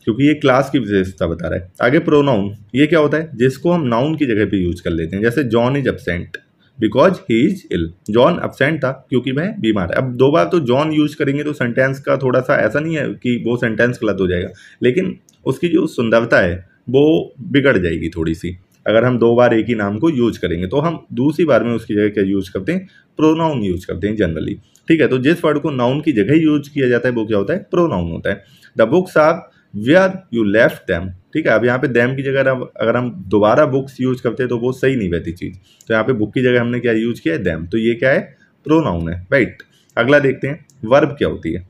क्योंकि ये क्लास की विशेषता बता रहा है आगे प्रोनाउन ये क्या होता है जिसको हम नाउन की जगह पे यूज कर लेते हैं जैसे John is absent because he is ill John absent था क्योंकि वह बीमार है अब दो बार तो जॉन यूज करेंगे तो सेंटेंस का थोड़ा सा ऐसा नहीं है कि वो सेंटेंस गलत हो जाएगा लेकिन उसकी जो सुंदरता है वो बिगड़ जाएगी थोड़ी सी अगर हम दो बार एक ही नाम को यूज करेंगे तो हम दूसरी बार में उसकी जगह क्या यूज करते हैं प्रोनाउन यूज करते हैं जनरली ठीक है तो जिस वर्ड को नाउन की जगह यूज किया जाता है वो क्या होता है प्रोनाउन होता है the books are where you left them ठीक है अब यहाँ पे डैम की जगह अब अगर हम दोबारा बुक्स यूज करते हैं तो वो सही नहीं बहती चीज़ तो यहाँ पे बुक की जगह हमने क्या यूज किया है दैम तो ये क्या है प्रोनाउन है राइट अगला देखते हैं वर्ब क्या होती है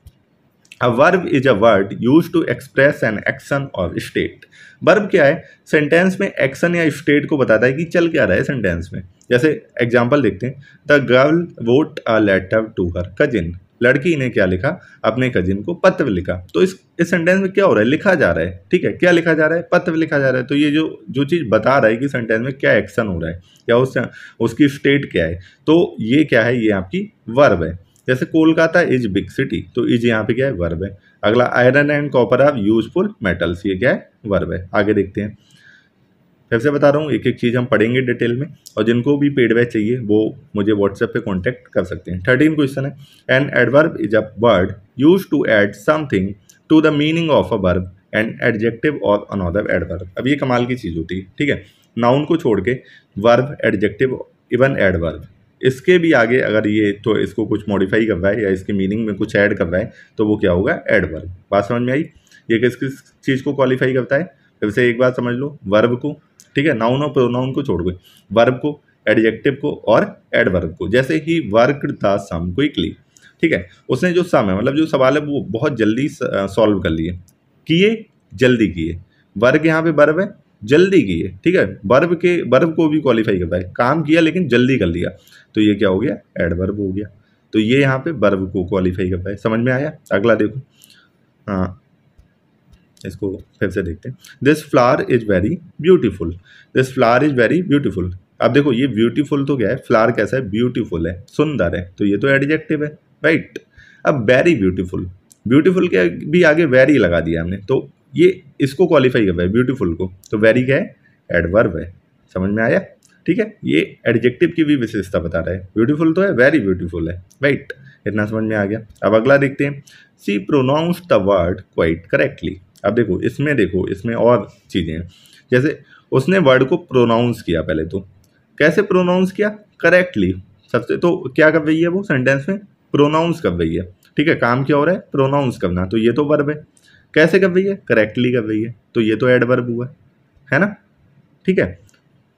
a verb is a word use to express an action और स्टेट वर्ब क्या है सेंटेंस में एक्शन या स्टेट को बताता है कि चल क्या रहा है सेंटेंस में जैसे एग्जाम्पल देखते हैं the girl wrote a letter to her cousin लड़की ने क्या लिखा अपने कजिन को पत्र लिखा तो इस इस सेंटेंस में क्या हो रहा है लिखा जा रहा है ठीक है क्या लिखा जा रहा है पत्र लिखा जा रहा है तो ये जो जो चीज़ बता रहा है कि सेंटेंस में क्या एक्शन हो रहा है या उस उसकी स्टेट क्या है तो ये क्या है ये आपकी वर्ब है जैसे कोलकाता इज बिग सिटी तो इज यहाँ पे क्या है वर्ब है अगला iron and copper are useful metals ये क्या है वर्ब है आगे देखते हैं फिर से बता रहा हूँ एक एक चीज़ हम पढ़ेंगे डिटेल में और जिनको भी पेड बैच चाहिए वो मुझे व्हाट्सएप पे कांटेक्ट कर सकते हैं थर्टीन क्वेश्चन है an adverb is a word use to add something to the meaning of a verb and adjective और अनदर एडवर्ब अब ये कमाल की चीज़ होती है ठीक है नाउन को छोड़ के वर्ब एडजेक्टिव इवन एडवर्ब इसके भी आगे अगर ये तो इसको कुछ मॉडिफाई कर रहा है या इसके मीनिंग में कुछ ऐड कर रहा है तो वो क्या होगा एडवर्ब बात समझ में आई ये किस किस चीज़ को क्वालिफाई करता है फिर से एक बार समझ लो वर्ब को ठीक है नाउन और प्रोनाउन को छोड़ गए वर्ब को एडजेक्टिव को और एडवर्ब को जैसे he work the sum quickly ठीक है उसने जो सम है मतलब जो सवाल है वो बहुत जल्दी सॉल्व कर लिए किए जल्दी किए वर्ग यहाँ पे वर्ब है जल्दी किए ठीक है वर्ब के वर्ब को भी क्वालिफाई करता है काम किया लेकिन जल्दी कर लिया तो ये क्या हो गया एडवर्ब हो गया तो ये यहाँ पे वर्ब को क्वालिफाई करता है समझ में आया अगला देखो हाँ इसको फिर से देखते हैं this flower is very beautiful this flower is very beautiful अब देखो ये ब्यूटीफुल तो क्या है फ्लावर कैसा है ब्यूटीफुल है सुंदर है तो ये तो एडजेक्टिव है राइट अब वेरी ब्यूटीफुल ब्यूटीफुल के भी आगे वेरी लगा दिया हमने तो ये इसको क्वालिफाई कर है ब्यूटीफुल को तो वेरी क्या है एडवर्ब है समझ में आया ठीक है ये एडजेक्टिव की भी विशेषता बता रहा है ब्यूटीफुल तो है वेरी ब्यूटीफुल है राइट इतना समझ में आ गया अब अगला देखते हैं she pronounce the word quite correctly अब देखो इसमें देखो इसमें और चीज़ें हैं जैसे उसने वर्ड को प्रोनाउंस किया पहले तो कैसे प्रोनाउंस किया करेक्टली सबसे तो क्या कर रही है वो सेंटेंस में प्रोनाउंस कर रही है ठीक है काम क्या हो रहा है प्रोनाउंस करना तो ये तो वर्ब है कैसे कर रही है करेक्टली कर रही है तो ये तो एडवर्ब हुआ है ना ठीक है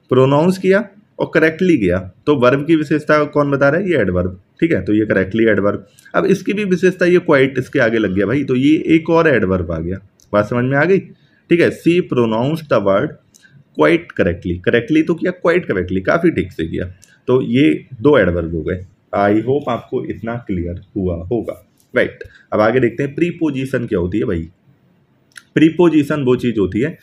प्रोनाउंस किया और करेक्टली किया तो वर्ब की विशेषता कौन बता रहा है ये एडवर्ब ठीक है तो ये करेक्टली एडवर्ब अब इसकी भी विशेषता ये क्वाइट इसके आगे लग गया भाई तो ये एक और एडवर्ब आ गया बात समझ में आ गई ठीक है she pronounce the word quite correctly correctly तो किया क्वाइट करेक्टली काफ़ी ठीक से किया तो ये दो एडवर्ब हो गए आई होप आपको इतना क्लियर हुआ होगा राइट right. अब आगे देखते हैं प्रीपोजिशन क्या होती है भाई प्रीपोजिशन वो चीज़ होती है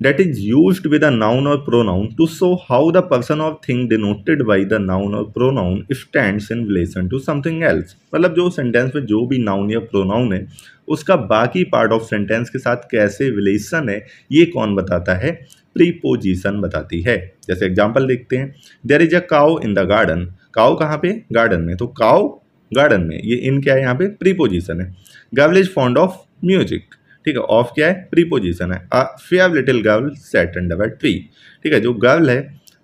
that is used with a noun or pronoun to show how the person or thing denoted by the noun or pronoun stands in relation to something else मतलब जो सेंटेंस में जो भी नाउन या प्रोनाउन है उसका बाकी पार्ट ऑफ सेंटेंस के साथ कैसे रिलेशन है ये कौन बताता है प्रीपोजिशन बताती है जैसे एग्जाम्पल देखते हैं there is a cow in the garden cow कहाँ पे गार्डन में तो काउ गार्डन में ये इन क्या है यहाँ पे प्रीपोजिशन है girl is fond of music ठीक है ऑफ क्या है प्रीपोजिशन है a fair little girl sat and by tree ठीक है जो गर्ल है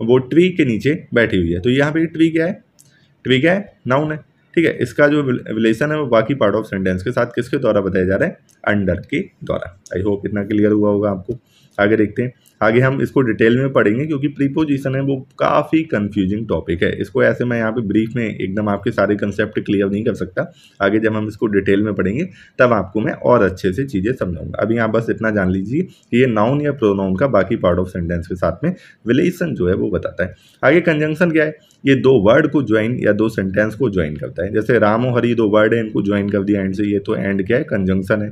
वो ट्री के नीचे बैठी हुई है तो यहाँ पे ट्री क्या है ट्री क्या है नाउन है ठीक है इसका जो रिलेशन है वो बाकी पार्ट ऑफ सेंटेंस के साथ किसके द्वारा बताया जा रहा है अंडर के द्वारा आई होप इतना क्लियर हुआ होगा आपको आगे देखते हैं आगे हम इसको डिटेल में पढ़ेंगे क्योंकि प्रीपोजिशन है वो काफ़ी कन्फ्यूजिंग टॉपिक है इसको ऐसे मैं यहाँ पे ब्रीफ में एकदम आपके सारे कंसेप्ट क्लियर नहीं कर सकता आगे जब हम इसको डिटेल में पढ़ेंगे तब आपको मैं और अच्छे से चीज़ें समझाऊंगा अभी यहाँ बस इतना जान लीजिए कि ये नाउन या प्रोनाउन का बाकी पार्ट ऑफ सेंटेंस के साथ में रिलेशन जो है वो बताता है आगे कंजंक्शन क्या है ये दो वर्ड को ज्वाइन या दो सेंटेंस को ज्वाइन करता है जैसे राम और हरी दो वर्ड है इनको ज्वाइन कर दिया एंड से ये तो एंड क्या है कंजंक्शन है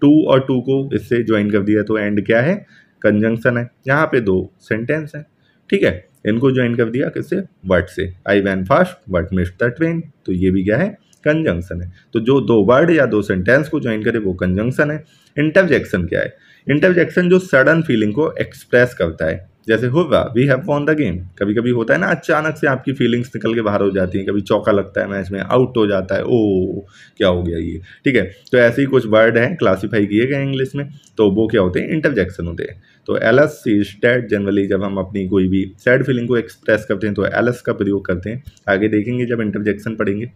टू और टू को इससे ज्वाइन कर दिया तो एंड क्या है कंजंक्शन है यहाँ पे दो सेंटेंस हैं ठीक है इनको ज्वाइन कर दिया किससे वर्ड से I ran fast but missed the train तो ये भी क्या है कंजंक्शन है तो जो दो वर्ड या दो सेंटेंस को ज्वाइन करे वो कंजंक्शन है इंटरजेक्शन क्या है इंटरजेक्शन जो सडन फीलिंग को एक्सप्रेस करता है जैसे हुआ we have won the game कभी कभी होता है ना अचानक से आपकी फीलिंग्स निकल के बाहर हो जाती हैं कभी चौका लगता है मैच में आउट हो जाता है ओ oh, क्या हो गया ये ठीक है तो ऐसे ही कुछ वर्ड हैं क्लासीफाई किए गए इंग्लिश में तो वो क्या होते हैं इंटरजेक्शन होते हैं तो एलस डेड जनरली जब हम अपनी कोई भी सैड फीलिंग को एक्सप्रेस करते हैं तो एलस का प्रयोग करते हैं आगे देखेंगे जब इंटरजेक्शन पढ़ेंगे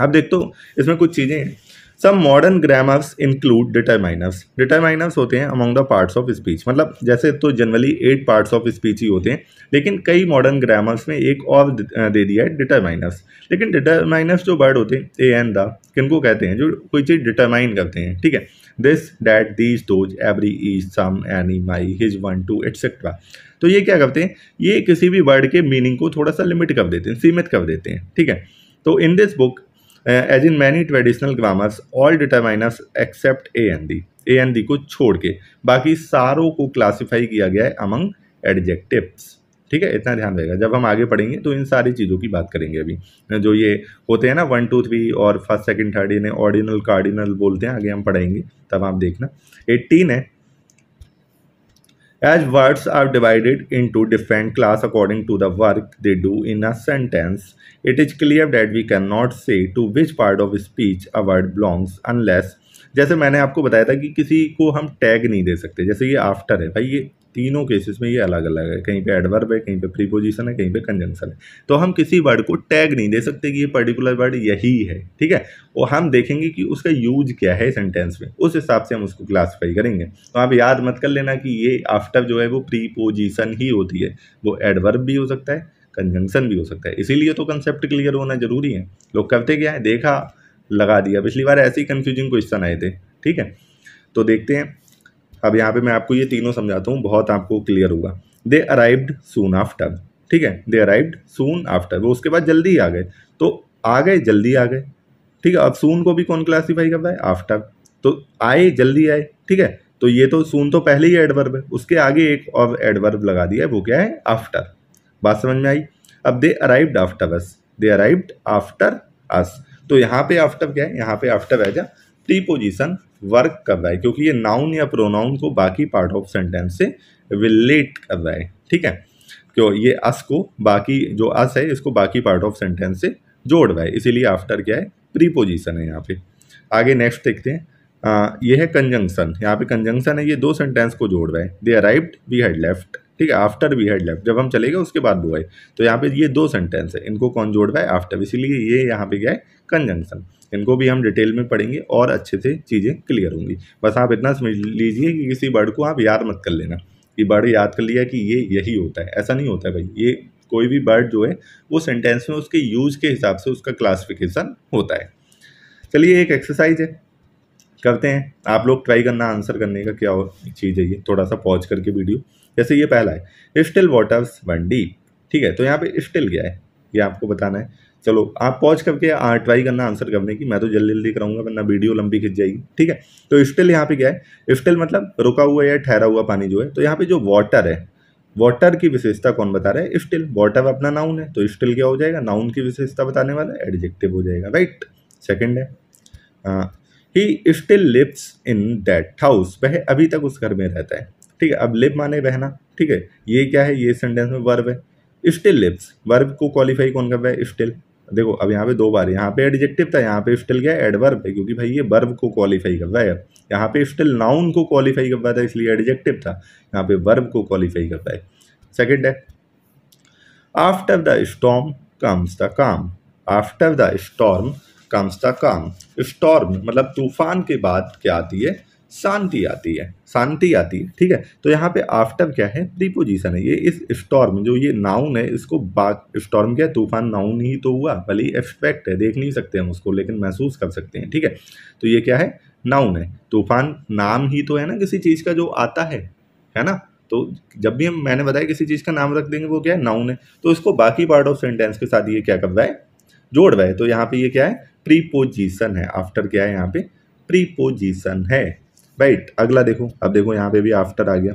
अब देख तो इसमें कुछ चीज़ें हैं some modern grammars include determiners determiners होते हैं among the parts of speech मतलब जैसे तो generally eight parts of speech ही होते हैं लेकिन कई मॉडर्न ग्रामर्स में एक और दे दिया है डिटरमाइनर्स लेकिन डिटरमाइनर्स जो वर्ड होते हैं ए एंड द किनको कहते हैं जो कोई चीज़ डिटरमाइन करते हैं ठीक है this that these those every each some any my his one two etcetera तो ये क्या करते हैं ये किसी भी वर्ड के मीनिंग को थोड़ा सा लिमिट कर देते हैं सीमित कर देते हैं ठीक है तो in this book as in many traditional grammars all determiners except a an the a an the को छोड़ के बाकी सारों को क्लासीफाई किया गया है अमंग एडजेक्टिव्स ठीक है इतना ध्यान रहेगा जब हम आगे पढ़ेंगे तो इन सारी चीज़ों की बात करेंगे अभी uh, जो ये होते हैं ना वन टू थ्री और फर्स्ट सेकेंड थर्ड इन्हें ऑर्डिनल कार्डिनल बोलते हैं आगे हम पढ़ेंगे तब आप देखना एट्टीन है as words are divided into different class according to the work they do in a sentence it is clear that we can not say to which part of speech a word belongs unless जैसे मैंने आपको बताया था कि किसी को हम tag नहीं दे सकते जैसे ये आफ्टर है भाई ये तीनों केसेस में ये अलग अलग है कहीं पे एडवर्ब है कहीं पे प्रीपोजिशन है कहीं पे कंजंक्शन है तो हम किसी वर्ड को टैग नहीं दे सकते कि ये पर्टिकुलर वर्ड यही है ठीक है और हम देखेंगे कि उसका यूज क्या है सेंटेंस में उस हिसाब से हम उसको क्लासीफाई करेंगे तो आप याद मत कर लेना कि ये आफ्टर जो है वो प्रीपोजिशन ही होती है वो एडवर्ब भी हो सकता है कंजंक्शन भी हो सकता है इसीलिए तो कंसेप्ट क्लियर होना जरूरी है लोग करते क्या है देखा लगा दिया पिछली बार ऐसे ही कन्फ्यूजिंग क्वेश्चन आए थे ठीक है तो देखते हैं अब यहाँ पे मैं आपको ये तीनों समझाता हूँ बहुत आपको क्लियर होगा दे अराइव्ड सून आफ्टर ठीक है दे अराइव्ड सून आफ्टर वो उसके बाद जल्दी आ गए तो आ गए जल्दी आ गए ठीक है अब सून को भी कौन क्लासीफाई करता है आफ्टर तो आए जल्दी आए ठीक है तो ये तो सून तो पहले ही एडवर्ब है उसके आगे एक और एडवर्ब लगा दिया है वो क्या है आफ्टर बात समझ में आई अब they arrived after us they arrived after us तो यहाँ पे आफ्टर क्या है यहाँ पे after as pre preposition work कर रहा है क्योंकि ये नाउन या प्रोनाउन को बाकी पार्ट ऑफ सेंटेंस से रिलेट कर रहा है ठीक है क्यों ये अस को बाकी जो अस है इसको बाकी पार्ट ऑफ सेंटेंस से जोड़ रहा है इसीलिए आफ्टर क्या है प्रीपोजिशन है यहाँ पे आगे नेक्स्ट देखते हैं आ, ये है कंजंक्शन यहाँ पे कंजंक्शन है ये दो सेंटेंस को जोड़ रहा है they arrived we had left ठीक है आफ्टर वी हैड लेफ्ट जब हम चले गए उसके बाद वो आए तो यहाँ पे ये दो सेंटेंस है इनको कौन जोड़ रहा है आफ्टर इसीलिए ये यहाँ पे क्या है कंजंक्शन इनको भी हम डिटेल में पढ़ेंगे और अच्छे से चीज़ें क्लियर होंगी बस आप इतना समझ लीजिए कि किसी वर्ड को आप याद मत कर लेना कि वर्ड याद कर लिया कि ये यही होता है ऐसा नहीं होता है भाई ये कोई भी वर्ड जो है वो सेंटेंस में उसके यूज के हिसाब से उसका क्लासिफिकेशन होता है चलिए एक एक्सरसाइज है करते हैं आप लोग ट्राई करना आंसर करने का क्या चीज़ है ये थोड़ा सा पॉज करके वीडियो जैसे ये पहला है स्टिल वाटर्स वन डीप ठीक है तो यहाँ पे स्टिल गया है ये आपको बताना है चलो आप पॉज करके आ, ट्राई करना आंसर करने की मैं तो जल्दी जल्दी कराऊंगा वरना वीडियो लंबी खिंच जाएगी ठीक है तो स्टिल यहाँ पे क्या है स्टिल मतलब रुका हुआ या ठहरा हुआ पानी जो है तो यहाँ पे जो वाटर है वाटर की विशेषता कौन बता रहा है स्टिल वाटर अपना नाउन है तो स्टिल क्या हो जाएगा नाउन की विशेषता बताने वाला है एडजेक्टिव हो जाएगा राइट सेकेंड है he still lives in that house वह अभी तक उस घर में रहता है ठीक है अब लिव माने बहना ठीक है ये क्या है ये सेंटेंस में वर्ब है स्टिल लिप्स वर्ब को क्वालिफाई कौन कर रहा है स्टिल देखो अब यहाँ पे दो बार यहाँ पे एडजेक्टिव था यहाँ पे स्टिल गया एडवर्ब है क्योंकि भाई ये वर्ब को क्वालिफाई कर रहा है यहाँ पे स्टिल नाउन को क्वालिफाई कर रहा था इसलिए एडजेक्टिव था यहाँ पे वर्ब को क्वालिफाई कर रहा है सेकेंड है after the storm comes the calm after the storm comes the calm storm मतलब तूफान के बाद क्या आती है शांति आती है शांति आती है ठीक है तो यहाँ पे आफ्टर क्या है प्रीपोजिशन है ये इस स्टॉर्म जो ये नाउन है इसको बात स्टॉर्म क्या तूफान नाउन ही तो हुआ भले ही एक्सपेक्ट है देख नहीं सकते हम उसको लेकिन महसूस कर सकते हैं ठीक है तो ये क्या है नाउन है तूफान नाम ही तो है ना किसी चीज़ का जो आता है है ना तो जब भी हम मैंने बताया किसी चीज़ का नाम रख देंगे वो क्या है नाउन है तो इसको बाकी पार्ट ऑफ सेंटेंस के साथ ये क्या कर रहा है जोड़ रहा है तो यहाँ पे ये क्या है प्रीपोजिशन है आफ्टर क्या है यहाँ पे प्रीपोजिशन है राइट अगला देखो अब देखो यहाँ पे भी आफ्टर आ गया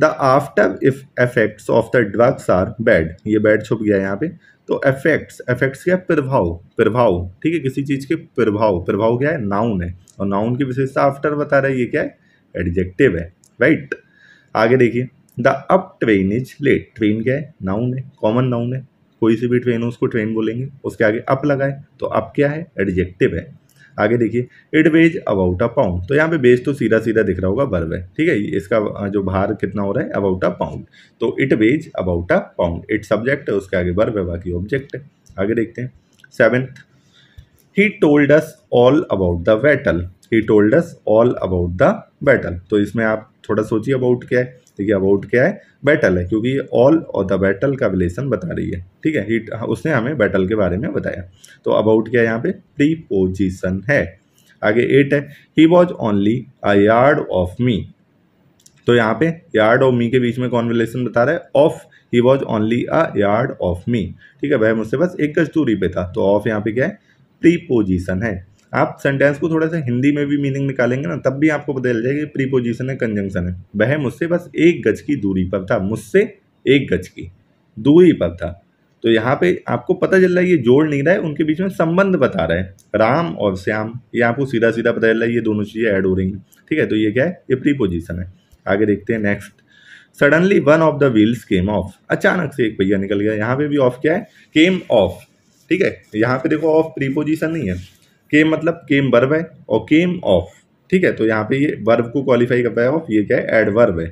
the after if effects of the drugs are bad ये बैड छुप गया यहाँ पे तो एफेक्ट्स एफेक्ट्स क्या प्रभाव प्रभाव ठीक है किसी चीज़ के प्रभाव प्रभाव क्या है नाउन है और नाउन की विशेषता आफ्टर बता रहा है ये क्या है एडजेक्टिव है राइट आगे देखिए the up train is late train क्या है नाउन है कॉमन नाउन है कोई सी भी ट्रेन हो उसको ट्रेन बोलेंगे उसके आगे अप लगाए तो अप क्या है एडजेक्टिव है आगे देखिए it weighs about a pound तो यहाँ पे बेस तो सीधा सीधा दिख रहा होगा बर्व है ठीक है इसका जो भार कितना हो रहा है अबाउट अ पाउंड तो it weighs about a pound it subject है उसके आगे बर्व है बाकी ऑब्जेक्ट है आगे देखते हैं seventh he told us all about the battle he told us all about the battle तो इसमें आप थोड़ा सोचिए अबाउट क्या है देखिए अबाउट क्या है बैटल है क्योंकि ऑल और द बैटल का रिलेशन बता रही है ठीक है हीट हाँ, उसने हमें बैटल के बारे में बताया तो अबाउट क्या है यहाँ पे प्रीपोजिशन है आगे एट है he was only a yard off me तो यहाँ पे यार्ड और मी के बीच में कौन रिलेशन बता रहा है off he was only a yard off me ठीक है वह मुझसे बस एक गज दूरी पे था तो ऑफ यहाँ पे क्या है प्रीपोजिशन है आप सेंटेंस को थोड़ा सा हिंदी में भी मीनिंग निकालेंगे ना तब भी आपको पता चल जाएगा प्रीपोजिशन है कंजंक्शन है वह मुझसे बस एक गज की दूरी पर था मुझसे एक गज की दूरी पर था तो यहाँ पे आपको पता चल रहा है ये जोड़ नहीं रहा है उनके बीच में संबंध बता रहा है राम और श्याम ये आपको सीधा सीधा पता चल रहा है ये दोनों चीज़ें ऐड हो रही हैं ठीक है तो ये क्या है ये प्रीपोजिशन है आगे देखते हैं next suddenly one of the wheels came off अचानक से एक भैया निकल गया यहाँ पे भी ऑफ क्या है केम ऑफ ठीक है यहाँ पे देखो ऑफ प्रीपोजिशन नहीं है केम मतलब केम वर्ब है और केम ऑफ ठीक है तो यहाँ पे ये वर्ब को क्वालिफाई करता है ऑफ ये क्या है एडवर्ब है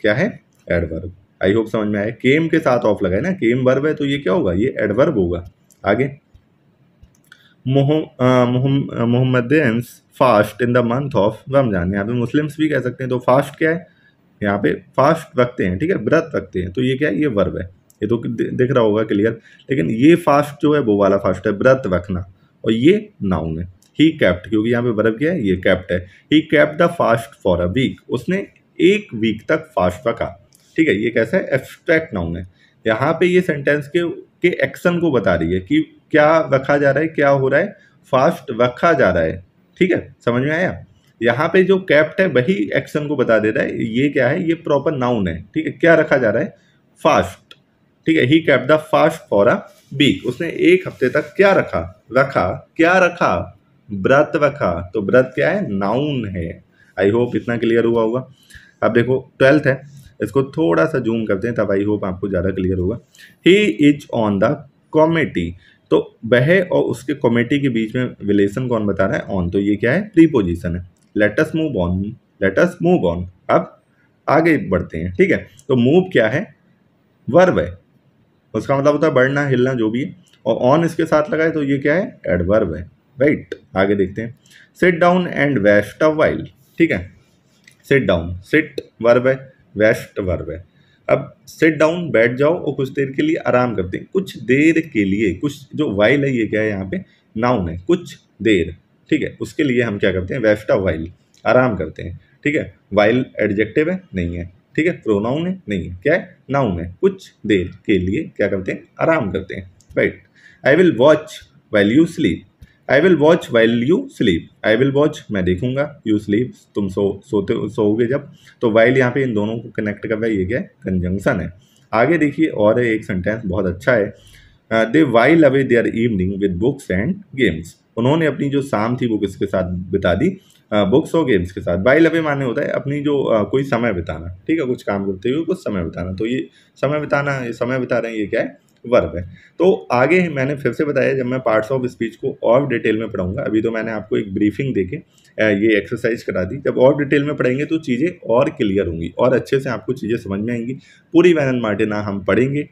क्या है एडवर्ब आई होप समझ में आए केम के साथ ऑफ लगा है ना केम वर्ब है तो ये क्या होगा ये एडवर्ब होगा आगे Mohammad fast in the month of Ramzan यहाँ पे मुस्लिम्स भी कह सकते हैं तो फास्ट क्या है यहाँ पे फास्ट रखते हैं ठीक है व्रत रखते हैं तो ये क्या है ये वर्ब है ये तो दिख रहा होगा क्लियर लेकिन ये फास्ट जो है वो वाला फास्ट है व्रत रखना और ये नाउन है ही कैप्ट क्योंकि यहाँ पे बर्फ गया है ये कैप्ट है he kept the fast for a week उसने एक वीक तक फास्ट रखा ठीक है ये कैसा है एब्स्ट्रैक्ट नाउन है यहाँ पे ये सेंटेंस के के एक्शन को बता रही है कि क्या रखा जा रहा है क्या हो रहा है फास्ट रखा जा रहा है ठीक है समझ में आया यहाँ पे जो कैप्ट है वही एक्शन को बता दे रहा है ये क्या है ये प्रॉपर नाउन है ठीक है क्या रखा जा रहा है फास्ट ठीक है he kept the fast for a week उसने एक हफ्ते तक क्या रखा रखा क्या रखा व्रत रखा तो व्रत क्या है नाउन है आई होप इतना क्लियर हुआ होगा अब देखो ट्वेल्थ है इसको थोड़ा सा जूम करते हैं तब आई होप आपको ज़्यादा क्लियर होगा he is on the committee तो वह और उसके कॉमेटी के बीच में रिलेशन कौन बता रहा है ऑन तो ये क्या है प्रीपोजिशन है let's move on let's move on अब आगे बढ़ते हैं ठीक है तो मूव क्या है वर्व है उसका मतलब होता है बढ़ना हिलना जो भी है और ऑन इसके साथ लगाए तो ये क्या है एडवर्ब है राइट आगे देखते हैं sit down and rest a while ठीक है सिट डाउन सिट वर्ब है वेस्ट वर्ब है अब सिट डाउन बैठ जाओ और कुछ देर के लिए आराम करते हैं कुछ देर के लिए कुछ जो वाइल है ये क्या है यहाँ पे नाउन है कुछ देर ठीक है उसके लिए हम क्या करते हैं वेस्ट अ वाइल आराम करते हैं ठीक है वाइल एडजेक्टिव है नहीं है ठीक है प्रोनाउन तो है नहीं है क्या है नाउन है कुछ देर के लिए क्या करते हैं आराम करते हैं right I will watch while you sleep I will watch while you sleep I will watch मैं देखूंगा यू स्लीप तुम सो सोते सोओगे जब तो वाइल यहाँ पे इन दोनों को कनेक्ट कर रहा है ये क्या है कंजंक्शन है आगे देखिए और एक सेंटेंस बहुत अच्छा है they while away their evening with books and games उन्होंने अपनी जो शाम थी वो किसके साथ बिता दी बुक्स और गेम्स के साथ बाई लवे माने होता है अपनी जो कोई समय बिताना ठीक है कुछ काम करते हुए कुछ समय बिताना तो ये समय बिताना ये समय बिता रहे हैं ये क्या है वर्ब है तो आगे मैंने फिर से बताया जब मैं पार्ट्स ऑफ स्पीच को और डिटेल में पढ़ूंगा अभी तो मैंने आपको एक ब्रीफिंग देके ये एक्सरसाइज करा दी जब और डिटेल में पढ़ेंगे तो चीज़ें और क्लियर होंगी और अच्छे से आपको चीज़ें समझ में आएंगी पूरी वैनन मार्टिना हम पढ़ेंगे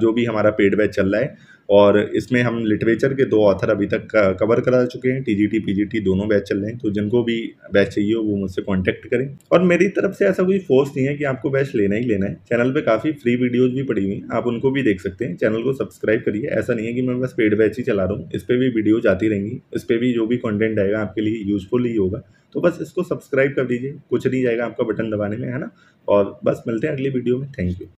जो भी हमारा पेड बैच चल रहा है और इसमें हम लिटरेचर के दो ऑथर अभी तक कवर करा चुके हैं टीजीटी पीजीटी दोनों बैच चल रहे हैं तो जिनको भी बैच चाहिए हो वो मुझसे कांटेक्ट करें और मेरी तरफ से ऐसा कोई फोर्स नहीं है कि आपको बैच लेना ही लेना है चैनल पे काफ़ी फ्री वीडियोज भी पड़ी हुई हैं आप उनको भी देख सकते हैं चैनल को सब्सक्राइब करिए ऐसा नहीं है कि मैं बस पेड बैच ही चला रहा हूँ इस पर भी वीडियोज आती रहेंगी इस पर भी जो भी कॉन्टेंट आएगा आपके लिए यूजफुल ही होगा तो बस इसको सब्सक्राइब कर दीजिए कुछ नहीं जाएगा आपका बटन दबाने में है ना और बस मिलते हैं अगली वीडियो में थैंक यू